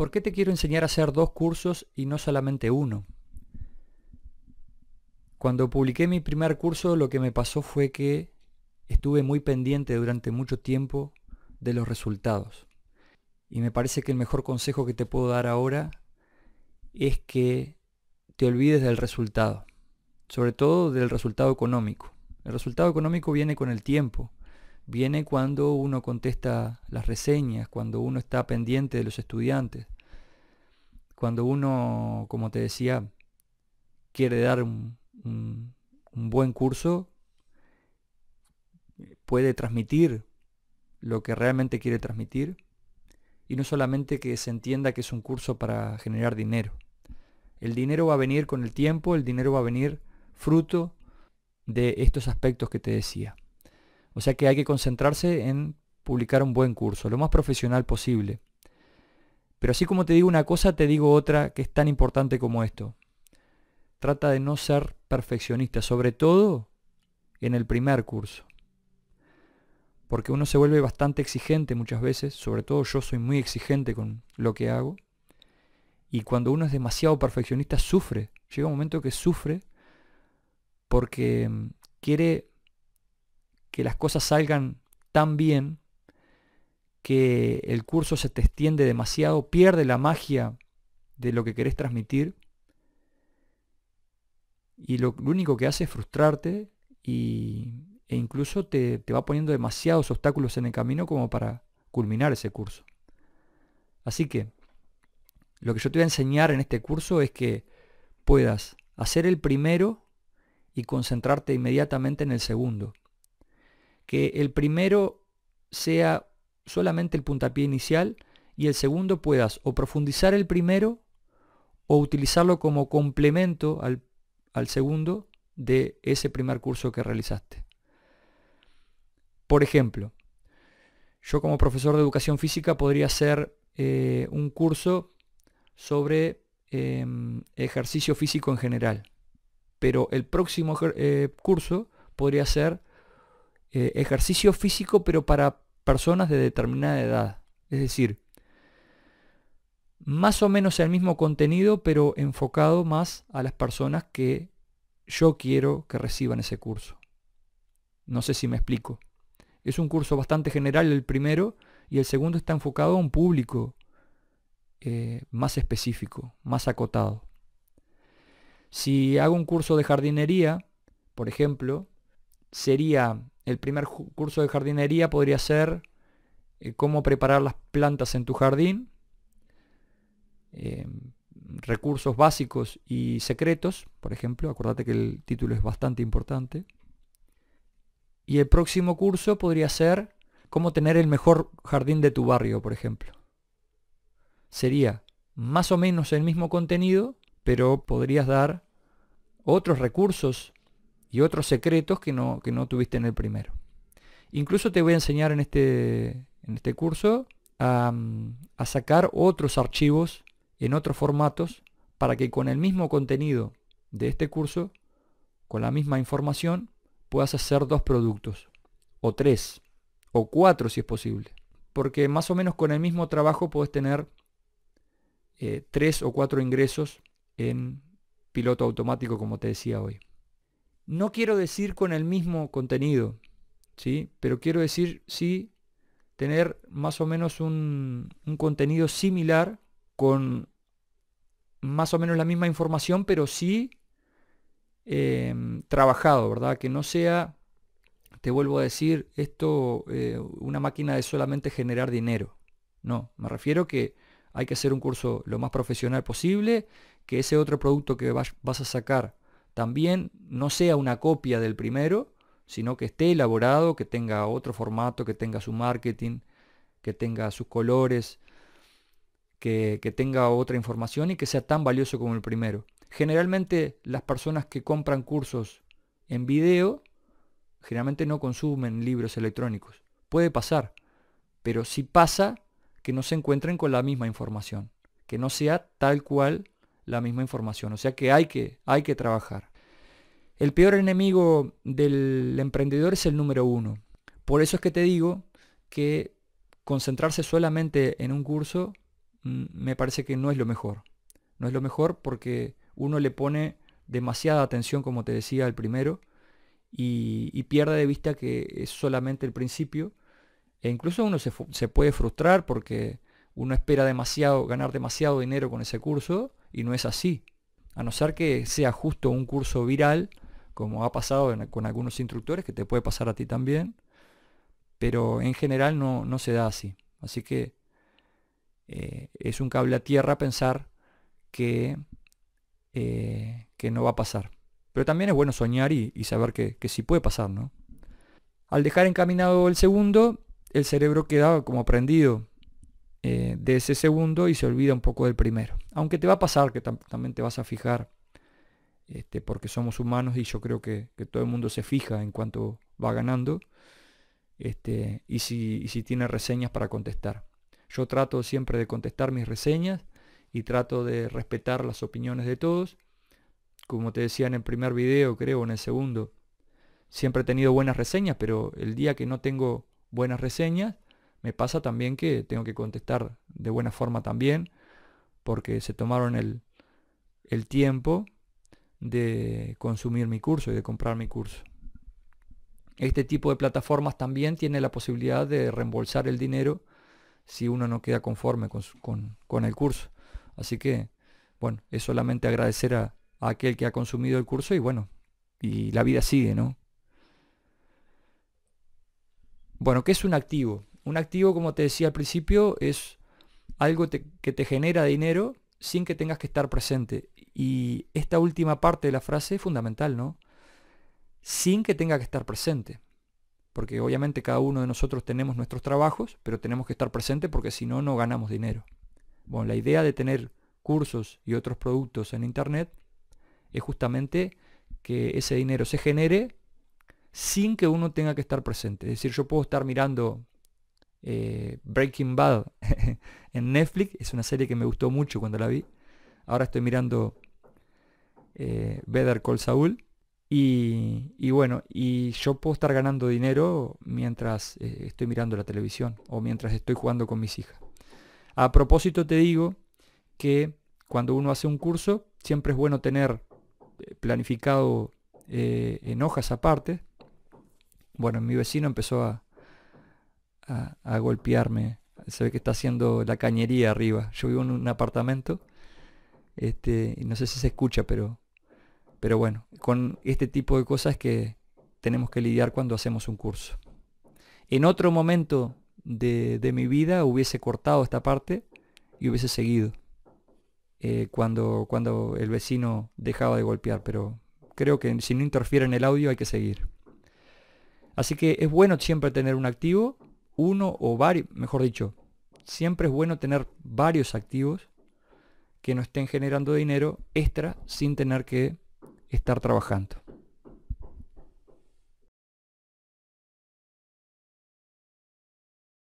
¿Por qué te quiero enseñar a hacer dos cursos y no solamente uno? Cuando publiqué mi primer curso lo que me pasó fue que estuve muy pendiente durante mucho tiempo de los resultados. Y me parece que el mejor consejo que te puedo dar ahora es que te olvides del resultado, sobre todo del resultado económico. El resultado económico viene con el tiempo, viene cuando uno contesta las reseñas, cuando uno está pendiente de los estudiantes, cuando uno, como te decía, quiere dar un, buen curso, puede transmitir lo que realmente quiere transmitir y no solamente que se entienda que es un curso para generar dinero. El dinero va a venir con el tiempo, el dinero va a venir fruto de estos aspectos que te decía. O sea que hay que concentrarse en publicar un buen curso, lo más profesional posible. Pero así como te digo una cosa, te digo otra que es tan importante como esto. Trata de no ser perfeccionista, sobre todo en el primer curso. Porque uno se vuelve bastante exigente muchas veces, sobre todo yo soy muy exigente con lo que hago. Y cuando uno es demasiado perfeccionista, sufre. Llega un momento que sufre porque mm, quiere que las cosas salgan tan bien que el curso se te extiende demasiado, pierde la magia de lo que querés transmitir y lo, único que hace es frustrarte y, e incluso te, te va poniendo demasiados obstáculos en el camino como para culminar ese curso. Así que lo que yo te voy a enseñar en este curso es que puedas hacer el primero y concentrarte inmediatamente en el segundo que el primero sea solamente el puntapié inicial y el segundo puedas o profundizar el primero o utilizarlo como complemento al, segundo de ese primer curso que realizaste. Por ejemplo, yo como profesor de educación física podría hacer eh, un curso sobre em, ejercicio físico en general, pero el próximo eh, curso podría ser eh, ejercicio físico, pero para personas de determinada edad. Es decir, más o menos el mismo contenido, pero enfocado más a las personas que yo quiero que reciban ese curso. No sé si me explico. Es un curso bastante general el primero y el segundo está enfocado a un público eh, más específico, más acotado. Si hago un curso de jardinería, por ejemplo, sería el primer curso de jardinería podría ser eh, cómo preparar las plantas en tu jardín, em, recursos básicos y secretos, por ejemplo. Acuérdate que el título es bastante importante. Y el próximo curso podría ser cómo tener el mejor jardín de tu barrio, por ejemplo. Sería más o menos el mismo contenido, pero podrías dar otros recursos y otros secretos que no, tuviste en el primero. Incluso te voy a enseñar en este, en este curso a, sacar otros archivos en otros formatos para que con el mismo contenido de este curso, con la misma información, puedas hacer dos productos, o tres, o cuatro si es posible. Porque más o menos con el mismo trabajo puedes tener eh, tres o cuatro ingresos en piloto automático, como te decía hoy. No quiero decir con el mismo contenido, ¿sí? pero quiero decir sí tener más o menos un, contenido similar con más o menos la misma información, pero sí em, trabajado, ¿verdad? Que no sea, te vuelvo a decir, esto eh, una máquina de solamente generar dinero. No, me refiero que hay que hacer un curso lo más profesional posible, que ese otro producto que vas a sacar también no sea una copia del primero, sino que esté elaborado, que tenga otro formato, que tenga su marketing, que tenga sus colores, que, tenga otra información y que sea tan valioso como el primero. Generalmente las personas que compran cursos en video, generalmente no consumen libros electrónicos. Puede pasar, pero si pasa, que no se encuentren con la misma información, que no sea tal cual la misma información. O sea que hay que, hay que trabajar. El peor enemigo del emprendedor es el número uno. Por eso es que te digo que concentrarse solamente en un curso mm, me parece que no es lo mejor. No es lo mejor porque uno le pone demasiada atención, como te decía, al primero y, pierde de vista que es solamente el principio. E incluso uno se, se puede frustrar porque uno espera demasiado, ganar demasiado dinero con ese curso y no es así. A no ser que sea justo un curso viral como ha pasado con algunos instructores, que te puede pasar a ti también, pero en general no, se da así. Así que eh, es un cable a tierra pensar que, eh, que no va a pasar. Pero también es bueno soñar y, saber que, sí puede pasar, ¿no? Al dejar encaminado el segundo, el cerebro queda como prendido eh, de ese segundo y se olvida un poco del primero. Aunque te va a pasar que también te vas a fijar este, porque somos humanos y yo creo que, todo el mundo se fija en cuanto va ganando este, y, si, tiene reseñas para contestar. Yo trato siempre de contestar mis reseñas y trato de respetar las opiniones de todos. Como te decía en el primer video, creo, en el segundo, siempre he tenido buenas reseñas, pero el día que no tengo buenas reseñas, me pasa también que tengo que contestar de buena forma también, porque se tomaron el tiempo de consumir mi curso y de comprar mi curso. Este tipo de plataformas también tiene la posibilidad de reembolsar el dinero si uno no queda conforme con, con, el curso. Así que, bueno, es solamente agradecer a, aquel que ha consumido el curso y bueno, y la vida sigue, ¿no? Bueno, ¿qué es un activo? Un activo, como te decía al principio, es algo que te genera dinero sin que tengas que estar presente y esta última parte de la frase es fundamental, ¿no? Sin que tenga que estar presente. Porque obviamente cada uno de nosotros tenemos nuestros trabajos, pero tenemos que estar presente porque si no, no ganamos dinero. Bueno, la idea de tener cursos y otros productos en Internet es justamente que ese dinero se genere sin que uno tenga que estar presente. Es decir, yo puedo estar mirando eh, Breaking Bad en Netflix, es una serie que me gustó mucho cuando la vi, Ahora estoy mirando eh, Better Saúl Y, bueno, y yo puedo estar ganando dinero mientras eh, estoy mirando la televisión o mientras estoy jugando con mis hijas. A propósito te digo que cuando uno hace un curso, siempre es bueno tener eh, planificado eh, en hojas aparte. Bueno, mi vecino empezó a golpearme. Se ve que está haciendo la cañería arriba. Yo vivo en un apartamento este, no sé si se escucha, pero, pero bueno, con este tipo de cosas que tenemos que lidiar cuando hacemos un curso. En otro momento de, mi vida hubiese cortado esta parte y hubiese seguido eh, cuando, cuando el vecino dejaba de golpear, pero creo que si no interfiere en el audio hay que seguir. Así que es bueno siempre tener un activo, uno o varios, mejor dicho, siempre es bueno tener varios activos que no estén generando dinero extra sin tener que estar trabajando.